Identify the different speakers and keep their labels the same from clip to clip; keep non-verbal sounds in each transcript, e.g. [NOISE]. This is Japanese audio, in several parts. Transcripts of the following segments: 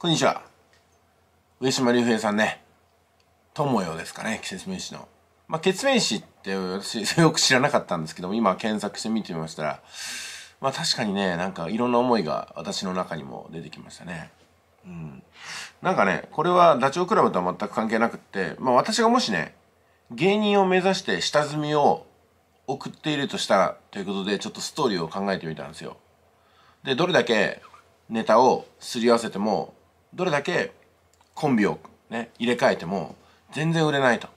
Speaker 1: こんにちは。上島竜兵さんね。友よですかね、季節名詞の。まあ、血面詞って私 [LAUGHS] よく知らなかったんですけども、今検索して見てみましたら、まあ確かにね、なんかいろんな思いが私の中にも出てきましたね。うん。なんかね、これはダチョウ倶楽部とは全く関係なくって、まあ私がもしね、芸人を目指して下積みを送っているとしたら、ということでちょっとストーリーを考えてみたんですよ。で、どれだけネタをすり合わせてもどれだけコンビを、ね、入れ替えても全然売れないと。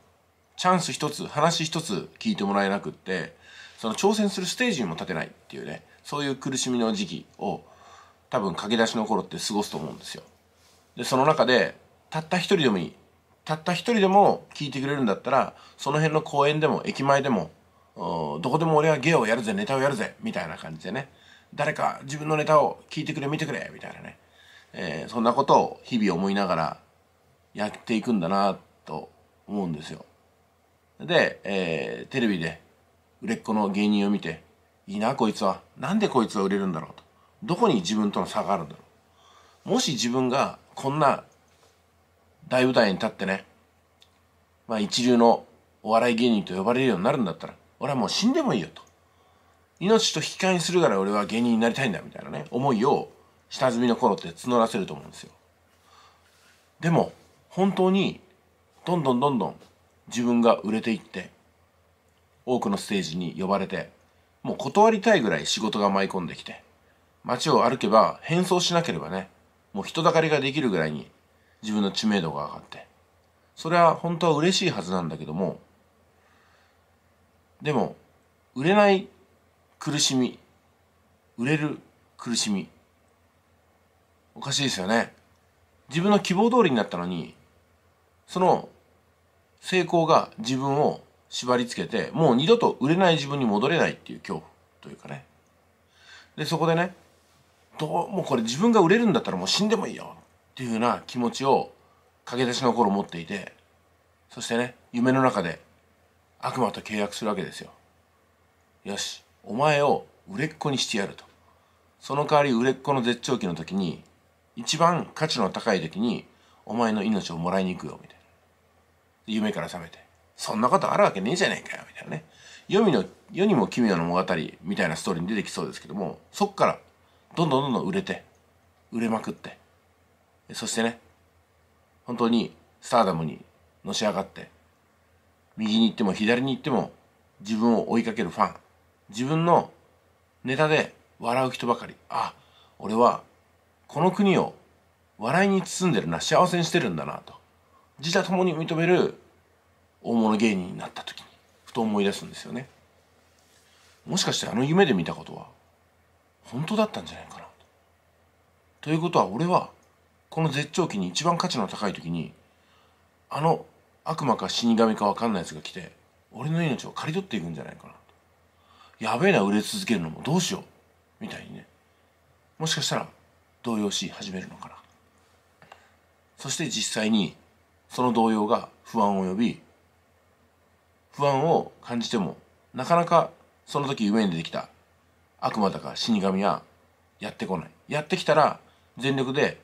Speaker 1: チャンス一つ、話一つ聞いてもらえなくって、その挑戦するステージにも立てないっていうね、そういう苦しみの時期を多分駆け出しの頃って過ごすと思うんですよ。で、その中で、たった一人でもいい。たった一人でも聞いてくれるんだったら、その辺の公園でも駅前でも、どこでも俺は芸をやるぜ、ネタをやるぜ、みたいな感じでね、誰か自分のネタを聞いてくれ、見てくれ、みたいなね、えー、そんなことを日々思いながらやっていくんだなと思うんですよ。で、えー、テレビで売れっ子の芸人を見て、いいな、こいつは。なんでこいつは売れるんだろうと。どこに自分との差があるんだろう。もし自分がこんな大舞台に立ってね、まあ一流のお笑い芸人と呼ばれるようになるんだったら、俺はもう死んでもいいよと。命と引き換えにするから俺は芸人になりたいんだみたいなね、思いを下積みの頃って募らせると思うんですよでも本当にどんどんどんどん自分が売れていって多くのステージに呼ばれてもう断りたいぐらい仕事が舞い込んできて街を歩けば変装しなければねもう人だかりができるぐらいに自分の知名度が上がってそれは本当は嬉しいはずなんだけどもでも売れない苦しみ売れる苦しみおかしいですよね自分の希望通りになったのにその成功が自分を縛り付けてもう二度と売れない自分に戻れないっていう恐怖というかねでそこでねどうもうこれ自分が売れるんだったらもう死んでもいいよっていうふうな気持ちを駆け出しの頃持っていてそしてね夢の中で悪魔と契約するわけですよよしお前を売れっ子にしてやるとその代わり売れっ子の絶頂期の時に一番価値の高い時にお前の命をもらいに行くよみたいな夢から覚めてそんなことあるわけねえじゃねえかよみたいなね世に世にも奇妙な物語みたいなストーリーに出てきそうですけどもそっからどんどんどんどん売れて売れまくってそしてね本当にスターダムにのし上がって右に行っても左に行っても自分を追いかけるファン自分のネタで笑う人ばかりあ俺はこの国を笑いに包んでるな幸せにしてるんだなと自他共に認める大物芸人になった時にふと思い出すんですよねもしかしてあの夢で見たことは本当だったんじゃないかなということは俺はこの絶頂期に一番価値の高い時にあの悪魔か死神か分かんないやつが来て俺の命を刈り取っていくんじゃないかなとやべえな売れ続けるのもどうしようみたいにねもしかしたら動揺し始めるのかなそして実際にその動揺が不安を呼び不安を感じてもなかなかその時夢に出てきた悪魔だか死神はやってこないやってきたら全力で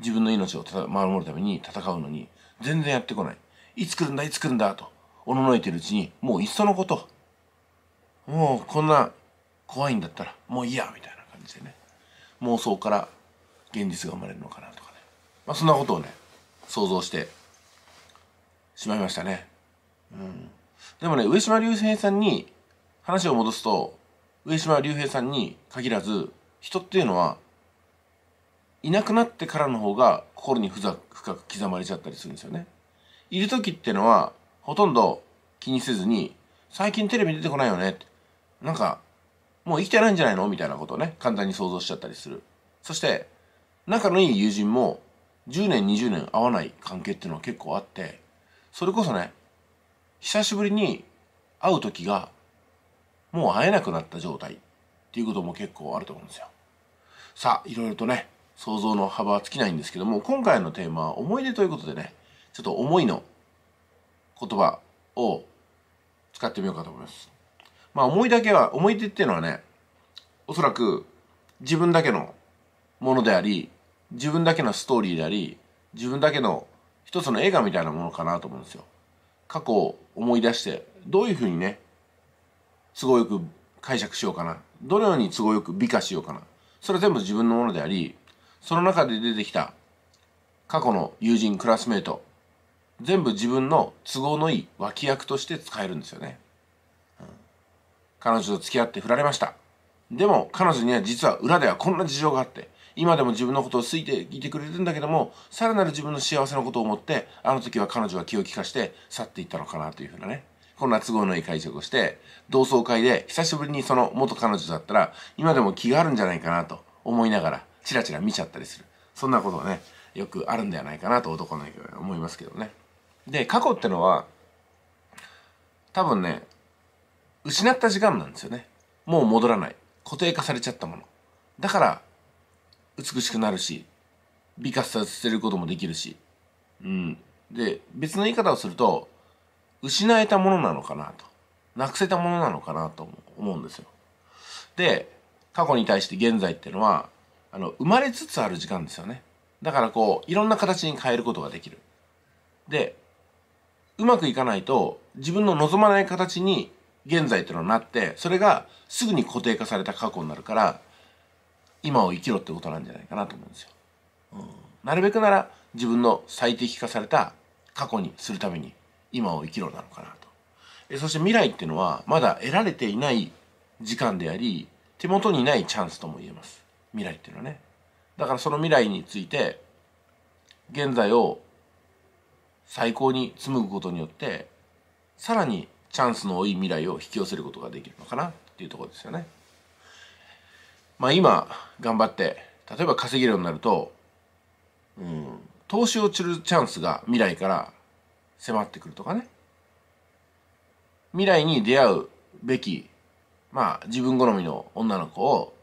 Speaker 1: 自分の命を守るために戦うのに全然やってこないいつ来るんだいつ来るんだとおののいてるうちにもういっそのこともうこんな怖いんだったらもういいやみたいな感じでね妄想から現実が生まれるのかなとかね、まあ、そんなことをね想像してしまいましたね、うん、でもね上島竜兵さんに話を戻すと上島竜兵さんに限らず人っていうのはいなくなってからの方が心に深く刻まれちゃったりするんですよねいる時ってのはほとんど気にせずに最近テレビ出てこないよねっなんかもう生きてないんじゃないのみたいなことをね簡単に想像しちゃったりするそして仲のいい友人も10年20年会わない関係っていうのは結構あってそれこそね久しぶりに会う時がもう会えなくなった状態っていうことも結構あると思うんですよ。さあいろいろとね想像の幅は尽きないんですけども今回のテーマは思い出ということでねちょっと思いの言葉を使ってみようかと思います。まあ思いだけは思い出っていうのはねおそらく自分だけのものであり自分だけのストーリーであり自分だけの一つの映画みたいなものかなと思うんですよ。過去を思い出してどういうふうにね都合よく解釈しようかなどのように都合よく美化しようかなそれは全部自分のものでありその中で出てきた過去の友人クラスメート全部自分の都合のいい脇役として使えるんですよね、うん、彼女と付き合って振られましたでも彼女には実は裏ではこんな事情があって今でも自分のことを好いていてくれるんだけどもさらなる自分の幸せのことを思ってあの時は彼女は気を利かして去っていったのかなというふうなねこんな都合のいい解釈をして同窓会で久しぶりにその元彼女だったら今でも気があるんじゃないかなと思いながらチラチラ見ちゃったりするそんなことねよくあるんではないかなと男の人は思いますけどねで過去ってのは多分ね失った時間なんですよねもう戻らない固定化されちゃったものだから美しくなるし、美化させることもできるし。うん。で、別の言い方をすると、失えたものなのかなと。なくせたものなのかなと思うんですよ。で、過去に対して現在っていうのは、あの、生まれつつある時間ですよね。だからこう、いろんな形に変えることができる。で、うまくいかないと、自分の望まない形に現在っていうのになって、それがすぐに固定化された過去になるから、今を生きろってことなんじゃないかなと思うんですよ。うん、なるべくなら自分の最適化された過去にするために今を生きろなのかなと。えそして未来っていうのはまだ得られていない時間であり手元にないチャンスとも言えます。未来っていうのはね。だからその未来について現在を最高に紡ぐことによってさらにチャンスの多い未来を引き寄せることができるのかなっていうところですよね。まあ、今頑張って例えば稼げるようになると、うん、投資をするチャンスが未来から迫ってくるとかね未来に出会うべきまあ自分好みの女の子を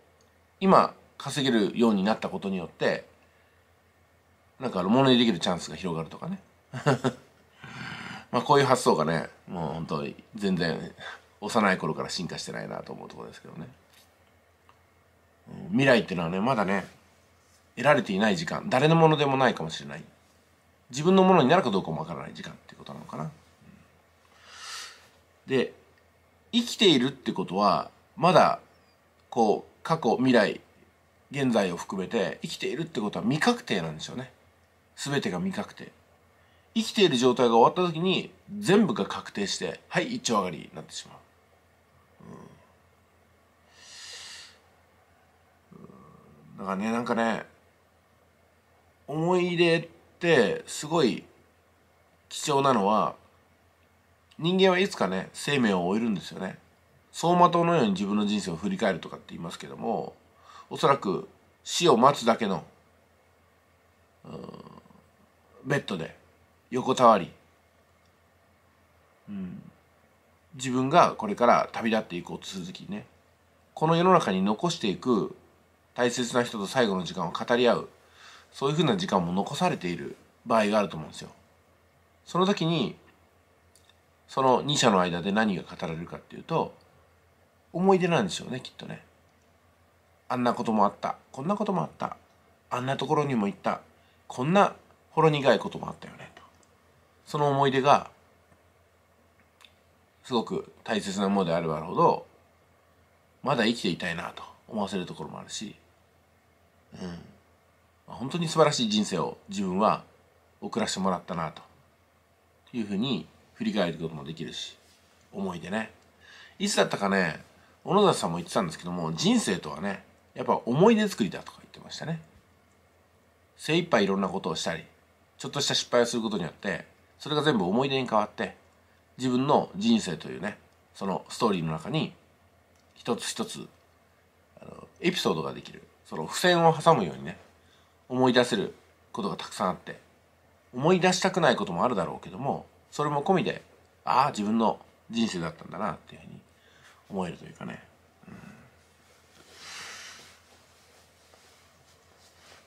Speaker 1: 今稼げるようになったことによってなんか物にできるチャンスが広がるとかね [LAUGHS] まあこういう発想がねもう本当に全然幼い頃から進化してないなと思うところですけどね。未来っていうのはねまだね得られていない時間誰のものでもないかもしれない自分のものになるかどうかもわからない時間っていうことなのかな。で生きているってことはまだこう過去未来現在を含めて生きているってことは未確定なんですよね。全てが未確定。生きている状態が終わった時に全部が確定してはい一丁上がりになってしまう。だからねなんかね思い入れってすごい貴重なのは人間はいつかね生命を終えるんですよね走馬灯のように自分の人生を振り返るとかって言いますけどもおそらく死を待つだけの、ベッドで横たわり、うん、自分がこれから旅立っていうと続きねこの世の中に残していく大切な人と最後の時間を語り合うそういうふうな時間も残されている場合があると思うんですよ。その時にその2社の間で何が語られるかっていうと思い出なんでしょうねきっとね。あんなこともあったこんなこともあったあんなところにも行ったこんなほろ苦いこともあったよねと。その思い出がすごく大切なものであればあるほどまだ生きていたいなと思わせるところもあるしうん、本当に素晴らしい人生を自分は送らせてもらったなというふうに振り返ることもできるし思い出ねいつだったかね小野田さんも言ってたんですけども人生とはねやっぱ思い出作りだとか言ってましたね精一杯いろんなことをしたりちょっとした失敗をすることによってそれが全部思い出に変わって自分の人生というねそのストーリーの中に一つ一つあのエピソードができるその付箋を挟むようにね思い出せることがたくさんあって思い出したくないこともあるだろうけどもそれも込みでああ自分の人生だったんだなっていうふうに思えるというかね、うん、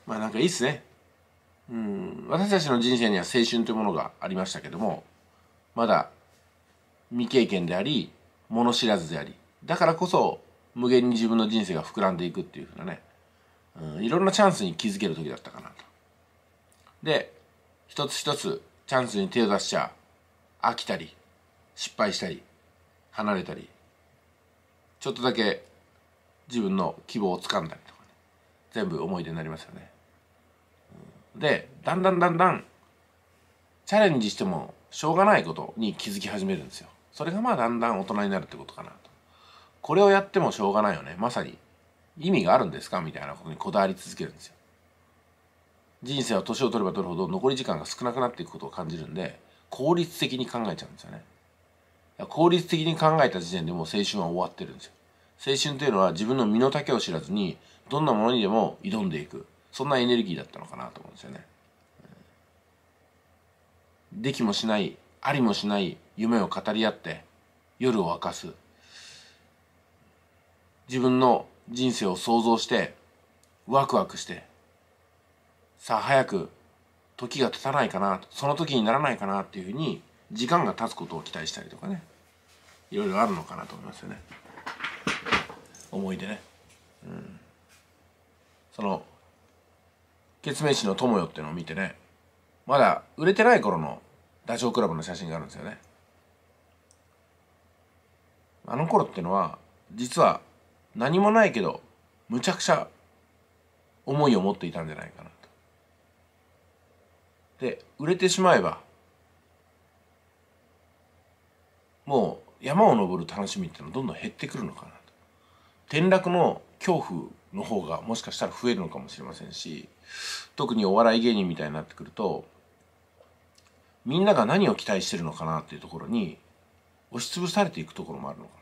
Speaker 1: まあなんかいいっすねうん私たちの人生には青春というものがありましたけどもまだ未経験であり物知らずでありだからこそ無限に自分の人生が膨らんでいくっていうふうなねうん、いろんなチャンスに気づける時だったかなと。で一つ一つチャンスに手を出しちゃ飽きたり失敗したり離れたりちょっとだけ自分の希望をつかんだりとかね全部思い出になりますよね。でだんだんだんだんチャレンジしてもしょうがないことに気づき始めるんですよ。それがまあだんだん大人になるってことかなと。これをやってもしょうがないよねまさに意味があるんですかみたいなことにこだわり続けるんですよ。人生は年を取れば取るほど残り時間が少なくなっていくことを感じるんで効率的に考えちゃうんですよね。効率的に考えた時点でもう青春は終わってるんですよ。青春というのは自分の身の丈を知らずにどんなものにでも挑んでいくそんなエネルギーだったのかなと思うんですよね。できもしないありもしない夢を語り合って夜を明かす自分の人生を想像してワクワクしてさあ早く時が経たないかなその時にならないかなっていうふうに時間が経つことを期待したりとかねいろいろあるのかなと思いますよね思い出ね、うん、その「ケツメイシの友よ」っていうのを見てねまだ売れてない頃のダチョウ倶楽部の写真があるんですよねあの頃っていうのは実は何もないけどむちゃくちゃ思いを持っていたんじゃないかなと。で売れてしまえばもう山を登る楽しみっていうのはどんどん減ってくるのかなと。転落の恐怖の方がもしかしたら増えるのかもしれませんし特にお笑い芸人みたいになってくるとみんなが何を期待してるのかなっていうところに押しつぶされていくところもあるのかな。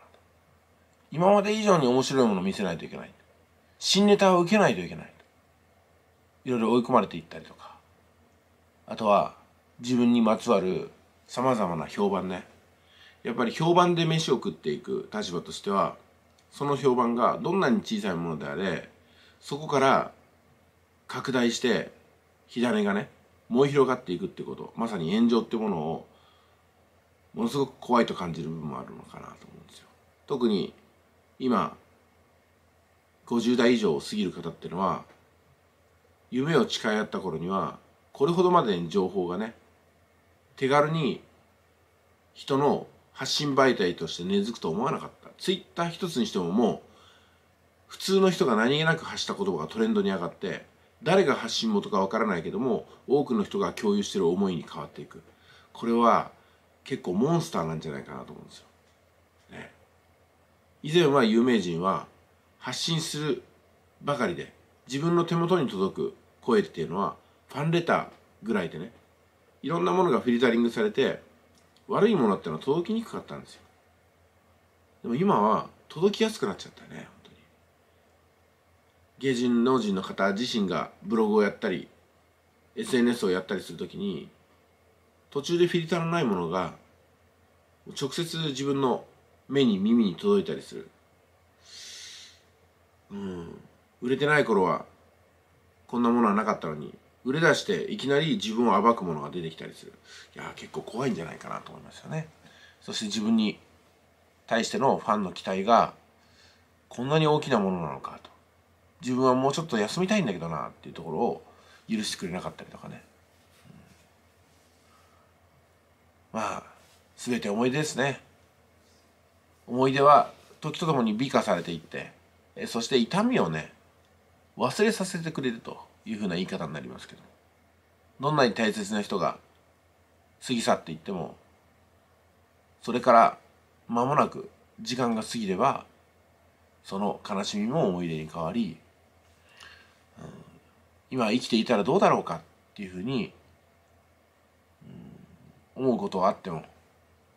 Speaker 1: 今まで以上に面白いものを見せないといけない。新ネタを受けないといけない。いろいろ追い込まれていったりとか。あとは、自分にまつわる様々な評判ね。やっぱり評判で飯を食っていく立場としては、その評判がどんなに小さいものであれ、そこから拡大して、火種がね、燃え広がっていくってこと。まさに炎上ってものを、ものすごく怖いと感じる部分もあるのかなと思うんですよ。特に今50代以上を過ぎる方っていうのは夢を誓い合った頃にはこれほどまでに情報がね手軽に人の発信媒体として根付くと思わなかったツイッター一つにしてももう普通の人が何気なく発した言葉がトレンドに上がって誰が発信元かわからないけども多くの人が共有してる思いに変わっていくこれは結構モンスターなんじゃないかなと思うんですよ以前は有名人は発信するばかりで自分の手元に届く声っていうのはファンレターぐらいでねいろんなものがフィルタリングされて悪いものってのは届きにくかったんですよでも今は届きやすくなっちゃったね本当に芸人農人の方自身がブログをやったり SNS をやったりするときに途中でフィルターのないものが直接自分の目に耳に届いたりするうん売れてない頃はこんなものはなかったのに売れ出していきなり自分を暴くものが出てきたりするいや結構怖いんじゃないかなと思いますよねそして自分に対してのファンの期待がこんなに大きなものなのかと自分はもうちょっと休みたいんだけどなっていうところを許してくれなかったりとかね、うん、まあ全て思い出ですね思い出は時とともに美化されていってそして痛みをね忘れさせてくれるというふうな言い方になりますけどどんなに大切な人が過ぎ去っていってもそれから間もなく時間が過ぎればその悲しみも思い出に変わり、うん、今生きていたらどうだろうかっていうふうに、うん、思うことはあっても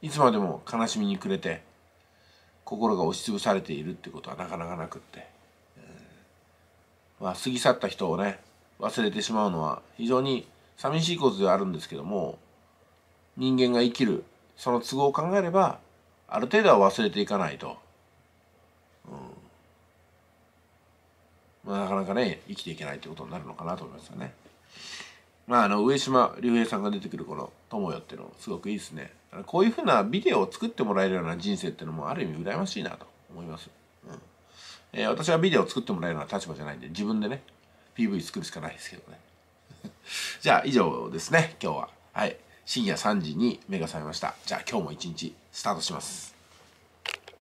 Speaker 1: いつまでも悲しみに暮れて心が押しつぶされているってことはなかなかなくって、うん、まあ、過ぎ去った人をね忘れてしまうのは非常に寂しいことではあるんですけども人間が生きるその都合を考えればある程度は忘れていかないと、うんまあ、なかなかね生きていけないってことになるのかなと思いますよね。まあ、あの上島竜兵さんが出てくるこの「友よ」っていうのすごくいいですねこういうふうなビデオを作ってもらえるような人生っていうのもある意味羨ましいなと思います、うんえー、私はビデオを作ってもらえるような立場じゃないんで自分でね PV 作るしかないですけどね [LAUGHS] じゃあ以上ですね今日ははい深夜3時に目が覚めましたじゃあ今日も一日スタートします